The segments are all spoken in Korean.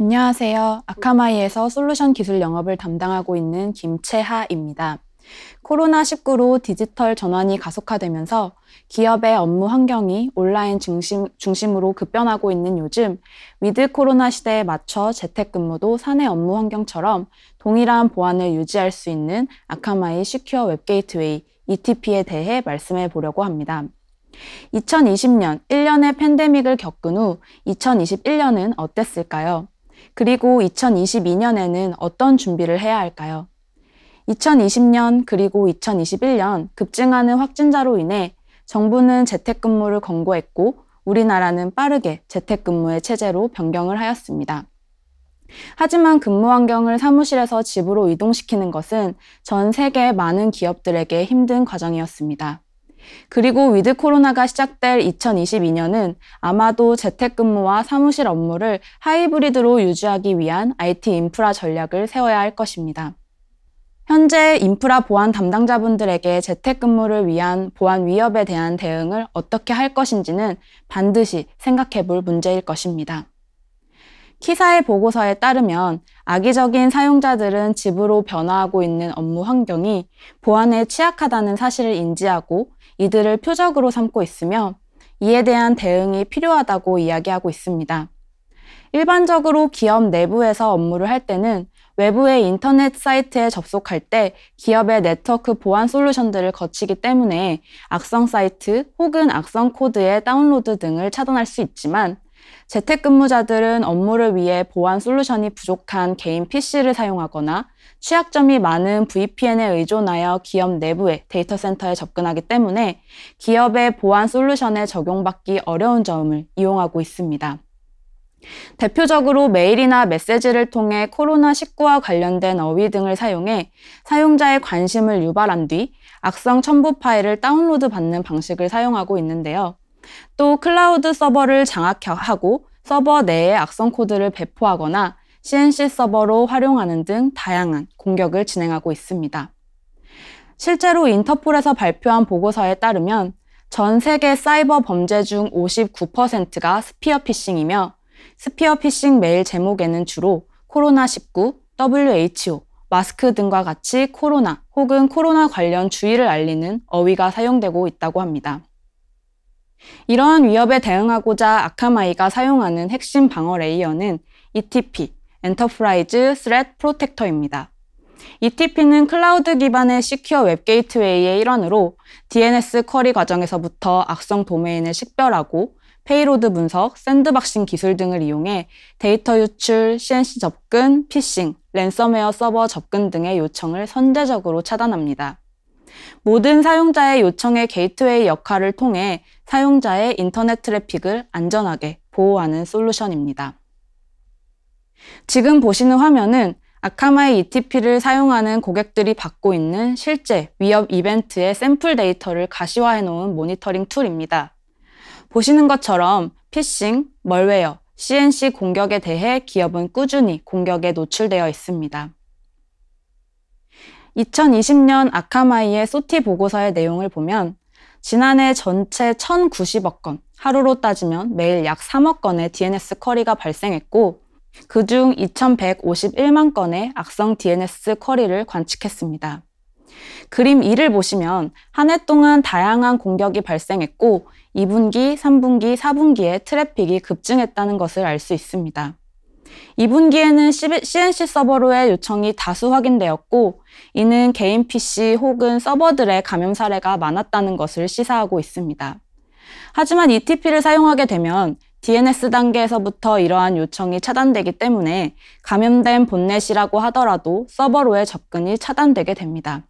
안녕하세요. 아카마이에서 솔루션 기술 영업을 담당하고 있는 김채하입니다. 코로나19로 디지털 전환이 가속화되면서 기업의 업무 환경이 온라인 중심, 중심으로 급변하고 있는 요즘 위드 코로나 시대에 맞춰 재택근무도 사내 업무 환경처럼 동일한 보안을 유지할 수 있는 아카마이 시큐어 웹게이트웨이 ETP에 대해 말씀해 보려고 합니다. 2020년 1년의 팬데믹을 겪은 후 2021년은 어땠을까요? 그리고 2022년에는 어떤 준비를 해야 할까요? 2020년 그리고 2021년 급증하는 확진자로 인해 정부는 재택근무를 권고했고 우리나라는 빠르게 재택근무의 체제로 변경을 하였습니다. 하지만 근무 환경을 사무실에서 집으로 이동시키는 것은 전 세계 많은 기업들에게 힘든 과정이었습니다. 그리고 위드 코로나가 시작될 2022년은 아마도 재택근무와 사무실 업무를 하이브리드로 유지하기 위한 IT 인프라 전략을 세워야 할 것입니다. 현재 인프라 보안 담당자분들에게 재택근무를 위한 보안 위협에 대한 대응을 어떻게 할 것인지는 반드시 생각해 볼 문제일 것입니다. 키사의 보고서에 따르면 악의적인 사용자들은 집으로 변화하고 있는 업무 환경이 보안에 취약하다는 사실을 인지하고 이들을 표적으로 삼고 있으며 이에 대한 대응이 필요하다고 이야기하고 있습니다. 일반적으로 기업 내부에서 업무를 할 때는 외부의 인터넷 사이트에 접속할 때 기업의 네트워크 보안 솔루션들을 거치기 때문에 악성 사이트 혹은 악성 코드의 다운로드 등을 차단할 수 있지만 재택근무자들은 업무를 위해 보안 솔루션이 부족한 개인 PC를 사용하거나 취약점이 많은 VPN에 의존하여 기업 내부의 데이터 센터에 접근하기 때문에 기업의 보안 솔루션에 적용받기 어려운 점을 이용하고 있습니다. 대표적으로 메일이나 메시지를 통해 코로나19와 관련된 어휘 등을 사용해 사용자의 관심을 유발한 뒤 악성 첨부 파일을 다운로드 받는 방식을 사용하고 있는데요. 또 클라우드 서버를 장악하고 서버 내에 악성 코드를 배포하거나 CNC 서버로 활용하는 등 다양한 공격을 진행하고 있습니다. 실제로 인터폴에서 발표한 보고서에 따르면 전 세계 사이버 범죄 중 59%가 스피어 피싱이며 스피어 피싱 메일 제목에는 주로 코로나19, WHO, 마스크 등과 같이 코로나 혹은 코로나 관련 주의를 알리는 어휘가 사용되고 있다고 합니다. 이러한 위협에 대응하고자 아카마이가 사용하는 핵심 방어 레이어는 ETP, Enterprise 엔터프 p r o t e c t o r 입니다 ETP는 클라우드 기반의 시큐어 웹 게이트웨이의 일환으로 DNS 쿼리 과정에서부터 악성 도메인을 식별하고 페이로드 분석, 샌드박싱 기술 등을 이용해 데이터 유출, CNC 접근, 피싱, 랜섬웨어 서버 접근 등의 요청을 선제적으로 차단합니다. 모든 사용자의 요청의 게이트웨이 역할을 통해 사용자의 인터넷 트래픽을 안전하게 보호하는 솔루션입니다. 지금 보시는 화면은 아카마의 ETP를 사용하는 고객들이 받고 있는 실제 위협 이벤트의 샘플 데이터를 가시화해 놓은 모니터링 툴입니다. 보시는 것처럼 피싱, 멀웨어, CNC 공격에 대해 기업은 꾸준히 공격에 노출되어 있습니다. 2020년 아카마이의 소티 보고서의 내용을 보면 지난해 전체 1,090억 건, 하루로 따지면 매일 약 3억 건의 DNS 쿼리가 발생했고 그 중 2,151만 건의 악성 DNS 쿼리를 관측했습니다. 그림 2를 보시면 한 해 동안 다양한 공격이 발생했고 2분기, 3분기, 4분기에 트래픽이 급증했다는 것을 알 수 있습니다. 2분기에는 CNC 서버로의 요청이 다수 확인되었고, 이는 개인 PC 혹은 서버들의 감염 사례가 많았다는 것을 시사하고 있습니다. 하지만 ETP를 사용하게 되면 DNS 단계에서부터 이러한 요청이 차단되기 때문에 감염된 본넷이라고 하더라도 서버로의 접근이 차단되게 됩니다.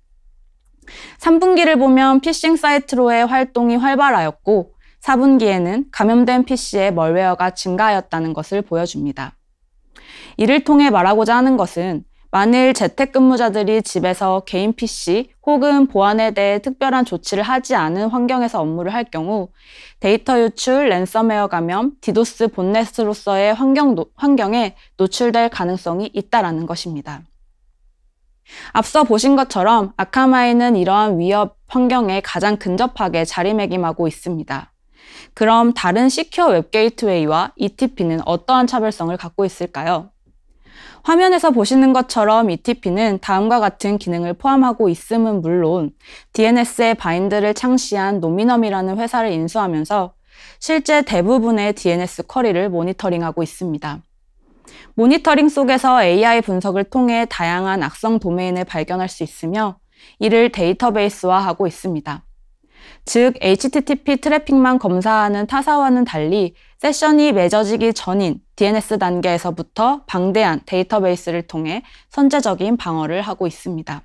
3분기를 보면 피싱 사이트로의 활동이 활발하였고, 4분기에는 감염된 PC의 멀웨어가 증가하였다는 것을 보여줍니다. 이를 통해 말하고자 하는 것은 만일 재택근무자들이 집에서 개인 PC 혹은 보안에 대해 특별한 조치를 하지 않은 환경에서 업무를 할 경우 데이터 유출, 랜섬웨어 감염, 디도스 본넷으로서의 환경 노, 환경에 노출될 가능성이 있다라는 것입니다. 앞서 보신 것처럼 아카마이는 이러한 위협 환경에 가장 근접하게 자리매김하고 있습니다. 그럼 다른 시큐어 웹 게이트웨이와 ETP는 어떠한 차별성을 갖고 있을까요? 화면에서 보시는 것처럼 ETP는 다음과 같은 기능을 포함하고 있음은 물론 DNS의 바인드를 창시한 노미넘이라는 회사를 인수하면서 실제 대부분의 DNS 쿼리를 모니터링하고 있습니다. 모니터링 속에서 AI 분석을 통해 다양한 악성 도메인을 발견할 수 있으며 이를 데이터베이스화하고 있습니다. 즉 HTTP 트래픽만 검사하는 타사와는 달리 세션이 맺어지기 전인 DNS 단계에서부터 방대한 데이터베이스를 통해 선제적인 방어를 하고 있습니다.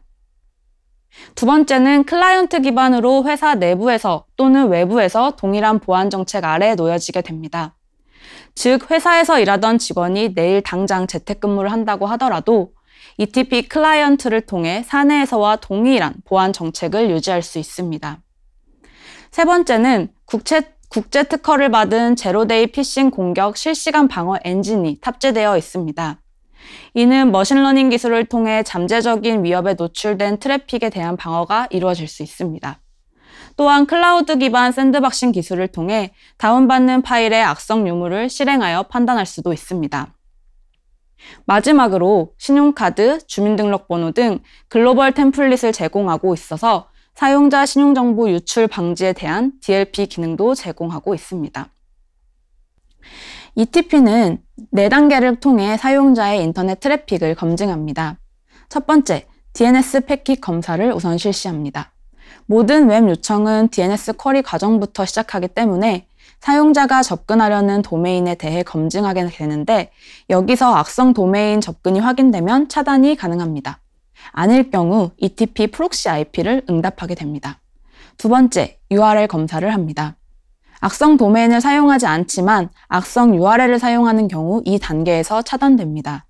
두 번째는 클라이언트 기반으로 회사 내부에서 또는 외부에서 동일한 보안 정책 아래 놓여지게 됩니다. 즉, 회사에서 일하던 직원이 내일 당장 재택근무를 한다고 하더라도 ETP 클라이언트를 통해 사내에서와 동일한 보안 정책을 유지할 수 있습니다. 세 번째는 국채 국제 특허를 받은 제로데이 피싱 공격 실시간 방어 엔진이 탑재되어 있습니다. 이는 머신러닝 기술을 통해 잠재적인 위협에 노출된 트래픽에 대한 방어가 이루어질 수 있습니다. 또한 클라우드 기반 샌드박싱 기술을 통해 다운받는 파일의 악성 유무를 실행하여 판단할 수도 있습니다. 마지막으로 신용카드, 주민등록번호 등 글로벌 템플릿을 제공하고 있어서 사용자 신용정보 유출 방지에 대한 DLP 기능도 제공하고 있습니다. ETP는 4단계를 통해 사용자의 인터넷 트래픽을 검증합니다. 첫 번째, DNS 패킷 검사를 우선 실시합니다. 모든 웹 요청은 DNS 쿼리 과정부터 시작하기 때문에 사용자가 접근하려는 도메인에 대해 검증하게 되는데 여기서 악성 도메인 접근이 확인되면 차단이 가능합니다. 아닐 경우 ETP 프록시 IP를 응답하게 됩니다. 두 번째, URL 검사를 합니다. 악성 도메인을 사용하지 않지만 악성 URL을 사용하는 경우 이 단계에서 차단됩니다.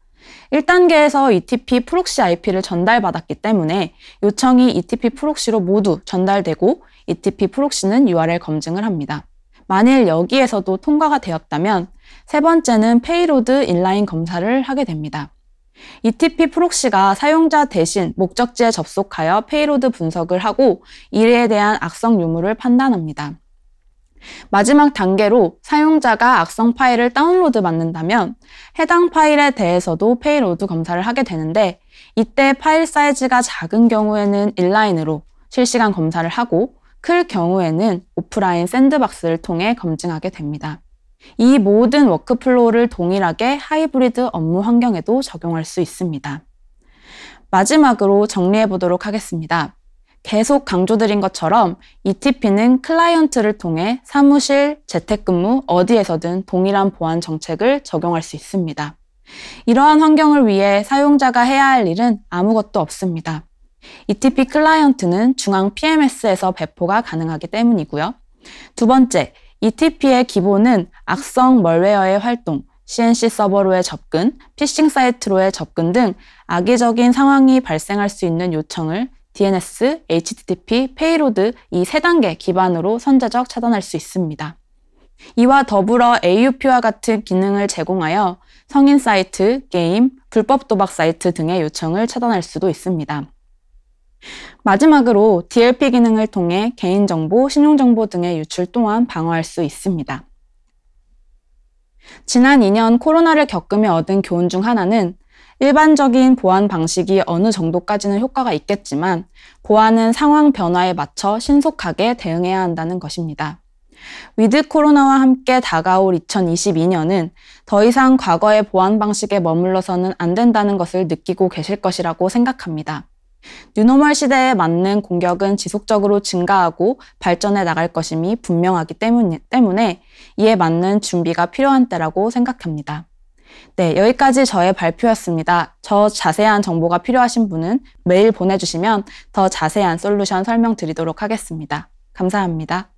1단계에서 ETP 프록시 IP를 전달받았기 때문에 요청이 ETP 프록시로 모두 전달되고 ETP 프록시는 URL 검증을 합니다. 만일 여기에서도 통과가 되었다면 세 번째는 페이로드 인라인 검사를 하게 됩니다. ETP 프록시가 사용자 대신 목적지에 접속하여 페이로드 분석을 하고 이에 대한 악성 유무를 판단합니다. 마지막 단계로 사용자가 악성 파일을 다운로드 받는다면 해당 파일에 대해서도 페이로드 검사를 하게 되는데 이때 파일 사이즈가 작은 경우에는 인라인으로 실시간 검사를 하고 클 경우에는 오프라인 샌드박스를 통해 검증하게 됩니다. 이 모든 워크플로우를 동일하게 하이브리드 업무 환경에도 적용할 수 있습니다. 마지막으로 정리해 보도록 하겠습니다. 계속 강조드린 것처럼 ETP는 클라이언트를 통해 사무실, 재택근무 어디에서든 동일한 보안 정책을 적용할 수 있습니다. 이러한 환경을 위해 사용자가 해야 할 일은 아무것도 없습니다. ETP 클라이언트는 중앙 PMS에서 배포가 가능하기 때문이고요. 두 번째, ETP의 기본은 악성 멀웨어의 활동, CNC 서버로의 접근, 피싱 사이트로의 접근 등 악의적인 상황이 발생할 수 있는 요청을 DNS, HTTP, 페이로드 이 세 단계 기반으로 선제적 차단할 수 있습니다. 이와 더불어 AUP와 같은 기능을 제공하여 성인 사이트, 게임, 불법 도박 사이트 등의 요청을 차단할 수도 있습니다. 마지막으로 DLP 기능을 통해 개인정보, 신용정보 등의 유출 또한 방어할 수 있습니다. 지난 2년 코로나를 겪으며 얻은 교훈 중 하나는 일반적인 보안 방식이 어느 정도까지는 효과가 있겠지만 보안은 상황 변화에 맞춰 신속하게 대응해야 한다는 것입니다. 위드 코로나와 함께 다가올 2022년은 더 이상 과거의 보안 방식에 머물러서는 안 된다는 것을 느끼고 계실 것이라고 생각합니다. 뉴노멀 시대에 맞는 공격은 지속적으로 증가하고 발전해 나갈 것임이 분명하기 때문에 이에 맞는 준비가 필요한 때라고 생각합니다. 네, 여기까지 저의 발표였습니다. 저 자세한 정보가 필요하신 분은 메일 보내주시면 더 자세한 솔루션 설명드리도록 하겠습니다. 감사합니다.